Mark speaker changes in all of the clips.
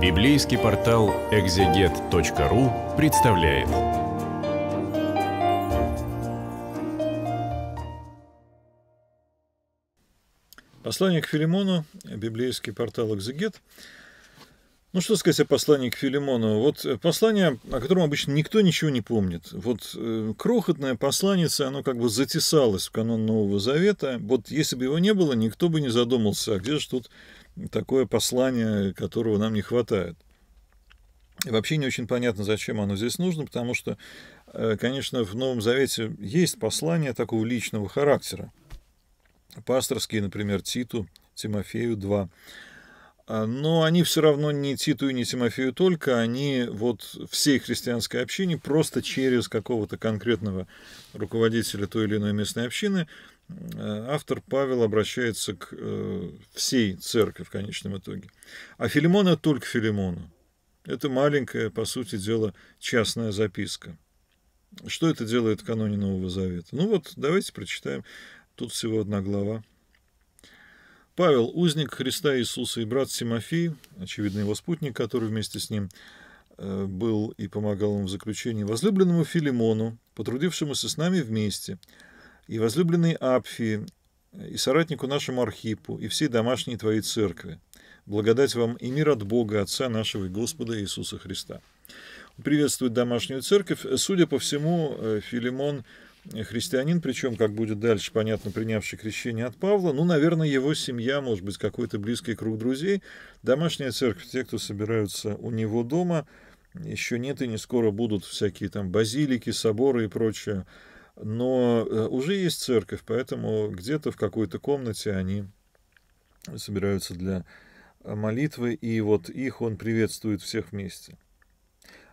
Speaker 1: Библейский портал экзегет.ру представляет. Послание к Филимону, библейский портал экзегет. Ну, что сказать о послании к Филимону? Вот э, послание, о котором обычно никто ничего не помнит. Вот э, крохотное посланница, оно как бы затесалось в канон Нового Завета. Вот если бы его не было, никто бы не задумался, а где же тут такое послание, которого нам не хватает. И вообще не очень понятно, зачем оно здесь нужно, потому что, э, конечно, в Новом Завете есть послания такого личного характера. Пасторские, например, Титу, Тимофею 2. А, но они все равно не Титу и не Тимофею только, они вот всей христианской общине просто через какого-то конкретного руководителя той или иной местной общины – Э, автор Павел обращается к э, всей церкви в конечном итоге. А Филимона только Филимону. Это маленькая, по сути дела, частная записка. Что это делает в каноне Нового Завета? Ну вот, давайте прочитаем. Тут всего одна глава. Павел, узник Христа Иисуса и брат Тимофей, очевидно, его спутник, который вместе с ним э, был и помогал ему в заключении, возлюбленному Филимону, потрудившемуся с нами вместе – и возлюбленной Апфии, э, и соратнику нашему Архипу, и всей домашней Твоей Церкви. Благодать вам и мир от Бога, Отца нашего и Господа Иисуса Христа. Приветствует домашнюю церковь. Судя по всему, э, Филимон э, христианин, причем, как будет дальше, понятно, принявший крещение от Павла, ну, наверное, его семья, может быть, какой-то близкий круг друзей, домашняя церковь, те, кто собираются у него дома, еще нет и не скоро будут всякие там базилики, соборы и прочее. Но э, уже есть церковь, поэтому где-то в какой-то комнате они собираются для э, молитвы, и вот их он приветствует всех вместе.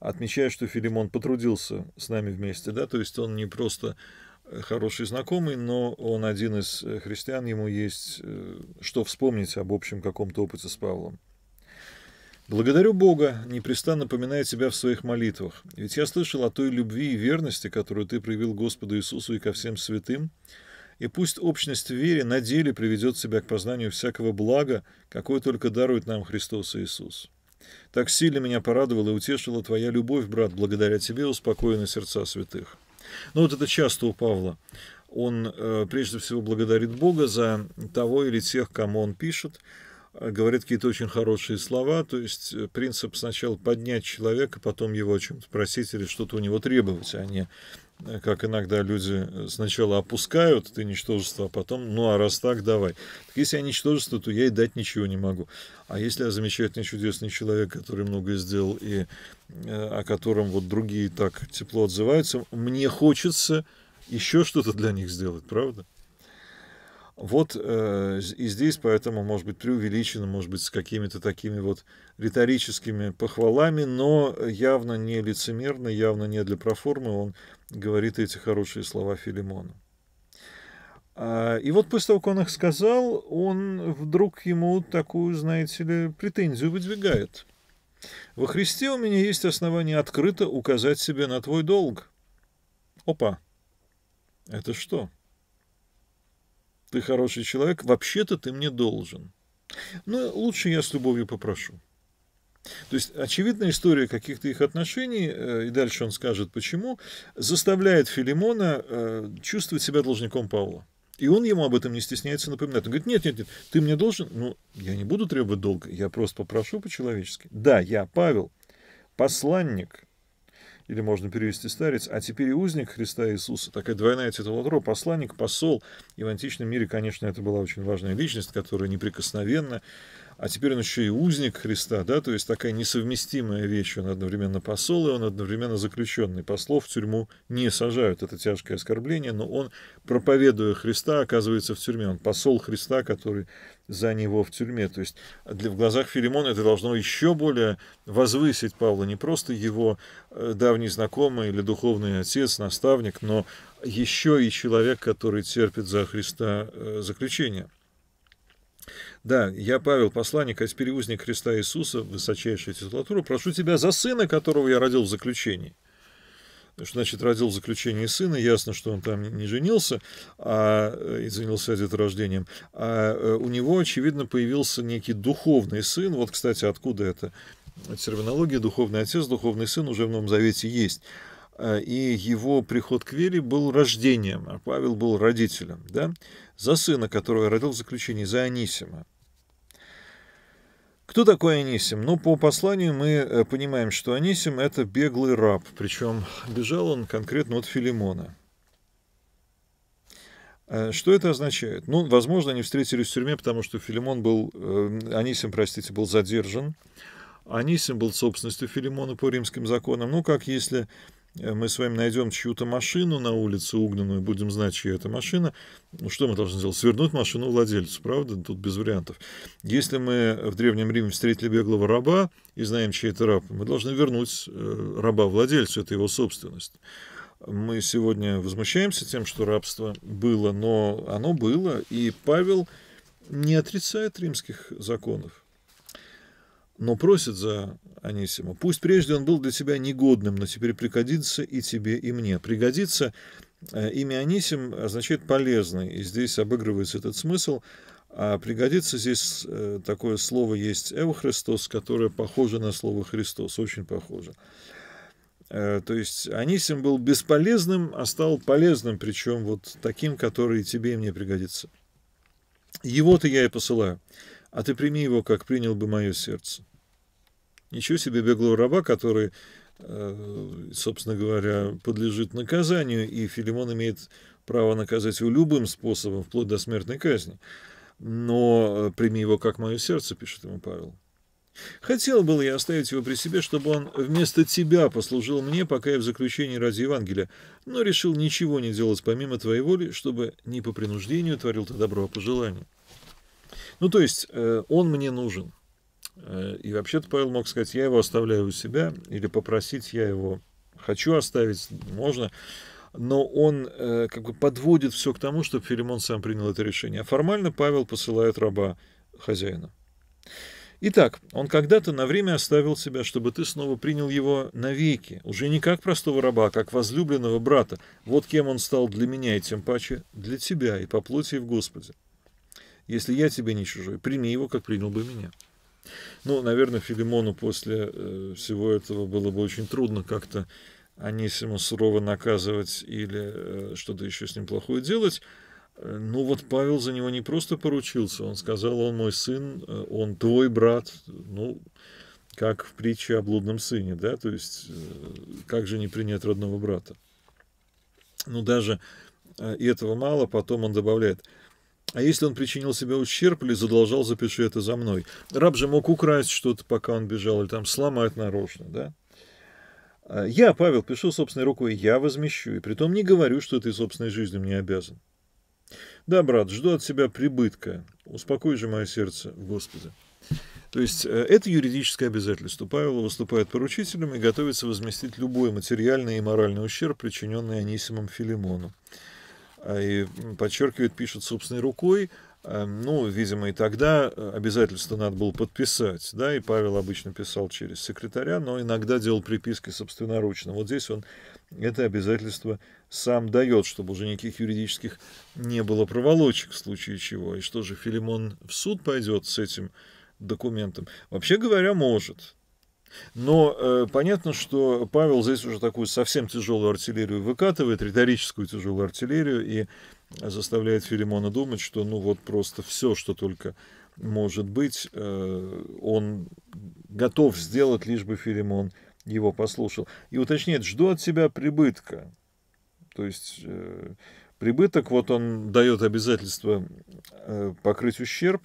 Speaker 1: Отмечая, что Филимон потрудился с нами вместе, да, то есть он не просто э, хороший знакомый, но он один из христиан, ему есть что вспомнить об общем каком-то опыте с Павлом. Благодарю Бога, непрестанно поминая Тебя в своих молитвах, ведь я слышал о той любви и верности, которую Ты проявил Господу Иисусу и ко всем святым, и пусть общность в вере на деле приведет себя к познанию всякого блага, какое только дарует нам Христос Иисус. Так сильно меня порадовала и утешила Твоя любовь, брат, благодаря Тебе успокоены сердца святых». Ну вот это часто у Павла. Он э, прежде всего благодарит Бога за того или тех, кому он пишет, Э, говорит какие-то очень хорошие слова, то есть э, принцип сначала поднять человека, потом его о чем-то просить или что-то у него требовать, а не э, как иногда люди сначала опускают, ты ничтожество, а потом, ну а раз так, давай. Так если я ничтожество, то я и дать ничего не могу. А если я замечательный, чудесный человек, который многое сделал и о котором вот другие так тепло отзываются, мне хочется еще что-то для них сделать, правда? Вот э, и здесь, поэтому, может быть, преувеличено, может быть, с какими-то такими вот риторическими похвалами, но явно не лицемерно, явно не для проформы он говорит эти хорошие слова Филимону. А, и вот после того, как он их сказал, он вдруг ему такую, знаете ли, претензию выдвигает. «Во Христе у меня есть основания открыто указать себе на твой долг». Опа! Это что? ты хороший человек, вообще-то ты мне должен. Но ну, лучше я с любовью попрошу. То есть очевидная история каких-то их отношений, э, и дальше он скажет почему, заставляет Филимона э, чувствовать себя должником Павла. И он ему об этом не стесняется напоминать. Он говорит, нет, нет, нет, ты мне должен, ну, я не буду требовать долга, я просто попрошу по-человечески. Да, я, Павел, посланник или можно перевести старец, а теперь и узник Христа Иисуса, такая двойная титулатура, посланник, посол, и в античном мире, конечно, это была очень важная личность, которая неприкосновенна, а теперь он еще и узник Христа, да, то есть такая несовместимая вещь, он одновременно посол, и он одновременно заключенный. Послов в тюрьму не сажают, это тяжкое оскорбление, но он, проповедуя Христа, оказывается в тюрьме, он посол Христа, который за него в тюрьме. То есть для, в глазах Филимона это должно еще более возвысить Павла, не просто его э, давний знакомый или духовный отец, наставник, но еще и человек, который терпит за Христа э, заключение. Да, я Павел, посланник, перевозник Христа Иисуса, высочайшая титулатура, прошу тебя за сына, которого я родил в заключении. Значит, родил в заключении сына, ясно, что он там не женился, а э, и занялся деторождением. А э, у него, очевидно, появился некий духовный сын. Вот, кстати, откуда это? Терминология «духовный отец», «духовный сын» уже в Новом Завете есть. Э, и его приход к вере был рождением, а Павел был родителем, да, за сына, которого родил в заключении, за Анисима. Кто такой Анисим? Ну, по посланию мы э, понимаем, что Анисим – это беглый раб, причем бежал он конкретно от Филимона. Э, что это означает? Ну, возможно, они встретились в тюрьме, потому что Филимон был, Анисим, простите, был задержан. Анисим был собственностью Филимона по римским законам. Ну, как если Э, мы с вами найдем чью-то машину на улице угнанную, будем знать, чья это машина, ну что мы должны сделать? Свернуть машину владельцу, правда? Тут без вариантов. Если мы в Древнем Риме встретили беглого раба и знаем, чей это раб, мы должны вернуть э, раба владельцу, это его собственность. Мы сегодня возмущаемся тем, что рабство было, но оно было, и Павел не отрицает римских законов но просит за Анисима, пусть прежде он был для тебя негодным, но теперь пригодится и тебе, и мне. Пригодится э, имя Анисим означает полезный, и здесь обыгрывается этот смысл. А пригодится здесь э, такое слово есть Эвхристос, которое похоже на слово Христос, очень похоже. Э, то есть Анисим был бесполезным, а стал полезным, причем вот таким, который тебе и мне пригодится. Его-то я и посылаю а ты прими его, как принял бы мое сердце. Ничего себе бегло раба, который, э, собственно говоря, подлежит наказанию, и Филимон имеет право наказать его любым способом, вплоть до смертной казни. Но э, прими его, как мое сердце, пишет ему Павел. Хотел был я оставить его при себе, чтобы он вместо тебя послужил мне, пока я в заключении ради Евангелия, но решил ничего не делать помимо твоей воли, чтобы не по принуждению творил ты добро, а по желанию. Ну, то есть, э, он мне нужен. Э, и вообще-то Павел мог сказать, я его оставляю у себя, или попросить, я его хочу оставить, можно. Но он э, как бы подводит все к тому, чтобы Филимон сам принял это решение. А формально Павел посылает раба хозяина. Итак, он когда-то на время оставил себя, чтобы ты снова принял его навеки, уже не как простого раба, а как возлюбленного брата. Вот кем он стал для меня и тем паче для тебя и по плоти и в Господе. Если я тебе не чужой, прими его, как принял бы меня. Ну, наверное, Филимону после э, всего этого было бы очень трудно как-то Анисиму сурово наказывать или э, что-то еще с ним плохое делать. Э, ну вот Павел за него не просто поручился, он сказал, он мой сын, он твой брат, ну, как в притче о блудном сыне, да, то есть как же не принять родного брата. Ну даже и этого мало, потом он добавляет – а если он причинил себе ущерб или задолжал, запиши это за мной. Раб же мог украсть что-то, пока он бежал, или там сломать нарочно, да? А, я, Павел, пишу собственной рукой, я возмещу, и притом не говорю, что ты собственной жизнью мне обязан. Да, брат, жду от себя прибытка. Успокой же мое сердце в Господе. То есть э, это юридическое обязательство. Павел выступает поручителем и готовится возместить любой материальный и моральный ущерб, причиненный Анисимом Филимону. А, и подчеркивает, пишет собственной рукой, а, ну, видимо, и тогда э, обязательство надо было подписать, да, и Павел обычно писал через секретаря, но иногда делал приписки собственноручно. Вот здесь он это обязательство сам дает, чтобы уже никаких юридических не было проволочек в случае чего. И что же, Филимон в суд пойдет с этим документом? Вообще говоря, может, но э, понятно, что Павел здесь уже такую совсем тяжелую артиллерию выкатывает, риторическую тяжелую артиллерию, и заставляет Филимона думать, что ну вот просто все, что только может быть, э, он готов сделать, лишь бы Филимон его послушал. И уточняет, жду от себя прибытка. То есть э, прибыток, вот он дает обязательство э, покрыть ущерб,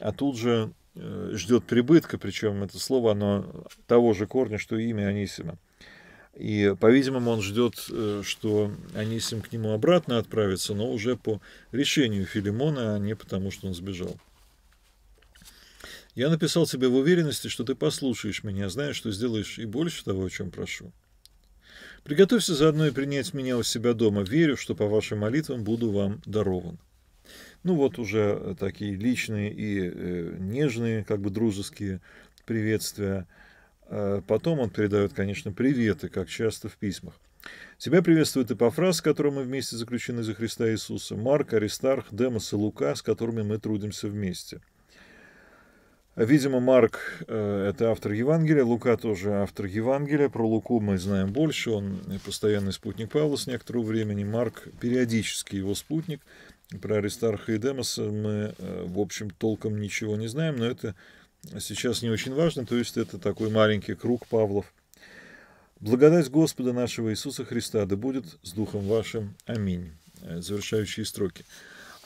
Speaker 1: а тут же Э, ждет прибытка, причем это слово, оно того же корня, что и имя Анисима. И, по-видимому, он ждет, э, что Анисим к нему обратно отправится, но уже по решению Филимона, а не потому, что он сбежал. «Я написал тебе в уверенности, что ты послушаешь меня, знаешь, что сделаешь и больше того, о чем прошу. Приготовься заодно и принять меня у себя дома. Верю, что по вашим молитвам буду вам дарован». Ну вот уже такие личные и э, нежные, как бы дружеские приветствия. А потом он передает, конечно, приветы, как часто в письмах. Тебя приветствует Эпофраз, с которым мы вместе заключены за Христа Иисуса, Марк, Аристарх, Демос и Лука, с которыми мы трудимся вместе. Видимо, Марк э, – это автор Евангелия, Лука тоже автор Евангелия. Про Луку мы знаем больше, он постоянный спутник Павла с некоторого времени. Марк – периодически его спутник, про Аристарха и Демоса мы, э, в общем, толком ничего не знаем, но это сейчас не очень важно, то есть это такой маленький круг Павлов. «Благодать Господа нашего Иисуса Христа да будет с Духом вашим. Аминь». Э, завершающие строки.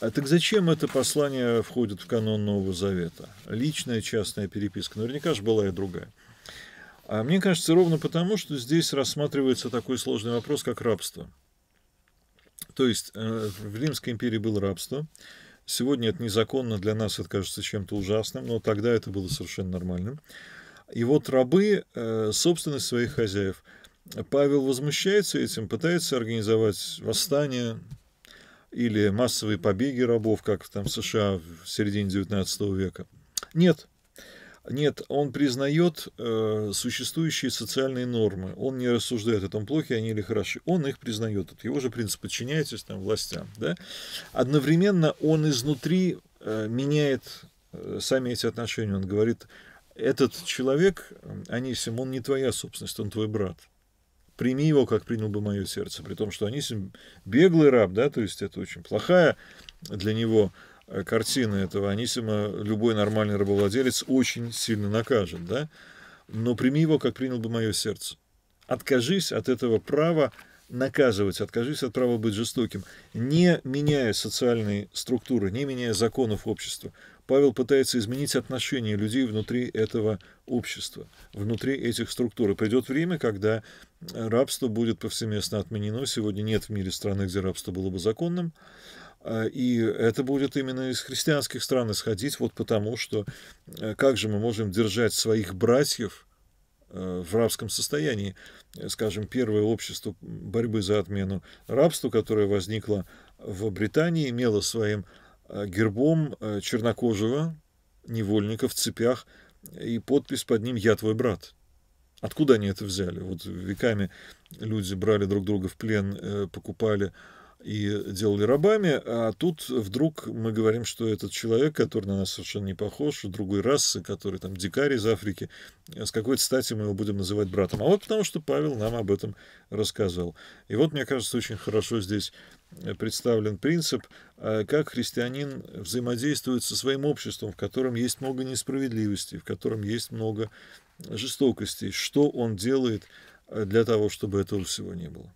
Speaker 1: А так зачем это послание входит в канон Нового Завета? Личная, частная переписка. Наверняка же была и другая. А мне кажется, ровно потому, что здесь рассматривается такой сложный вопрос, как рабство – то есть э, в Римской империи было рабство. Сегодня это незаконно, для нас это кажется чем-то ужасным, но тогда это было совершенно нормальным. И вот рабы э, – собственность своих хозяев. Павел возмущается этим, пытается организовать восстание или массовые побеги рабов, как там в США в середине 19 века. Нет, нет, он признает э, существующие социальные нормы. Он не рассуждает о том, плохи они или хороши. Он их признает. Это его же принцип подчиняйтесь там властям. Да? Одновременно он изнутри э, меняет э, сами эти отношения. Он говорит, этот человек, Анисим, он не твоя собственность, он твой брат прими его, как принял бы мое сердце. При том, что Анисим беглый раб, да, то есть это очень плохая для него Э, картины этого Анисима любой нормальный рабовладелец очень сильно накажет, да? Но прими его, как принял бы мое сердце. Откажись от этого права наказывать, откажись от права быть жестоким, не меняя социальные структуры, не меняя законов общества. Павел пытается изменить отношения людей внутри этого общества, внутри этих структур. И придет время, когда рабство будет повсеместно отменено. Сегодня нет в мире страны, где рабство было бы законным. А, и это будет именно из христианских стран исходить, вот потому что э, как же мы можем держать своих братьев э, в рабском состоянии? Э, скажем, первое общество борьбы за отмену рабства, которое возникло в Британии, имело своим гербом чернокожего невольника в цепях и подпись под ним «Я твой брат». Откуда они это взяли? Вот веками люди брали друг друга в плен, покупали и делали рабами, а тут вдруг мы говорим, что этот человек, который на нас совершенно не похож, другой расы, который там дикарь из Африки, э, с какой стати мы его будем называть братом? А вот потому что Павел нам об этом рассказал. И вот, мне кажется, очень хорошо здесь э, представлен принцип, э, как христианин взаимодействует со своим обществом, в котором есть много несправедливости, в котором есть много жестокости, что он делает для того, чтобы этого всего не было.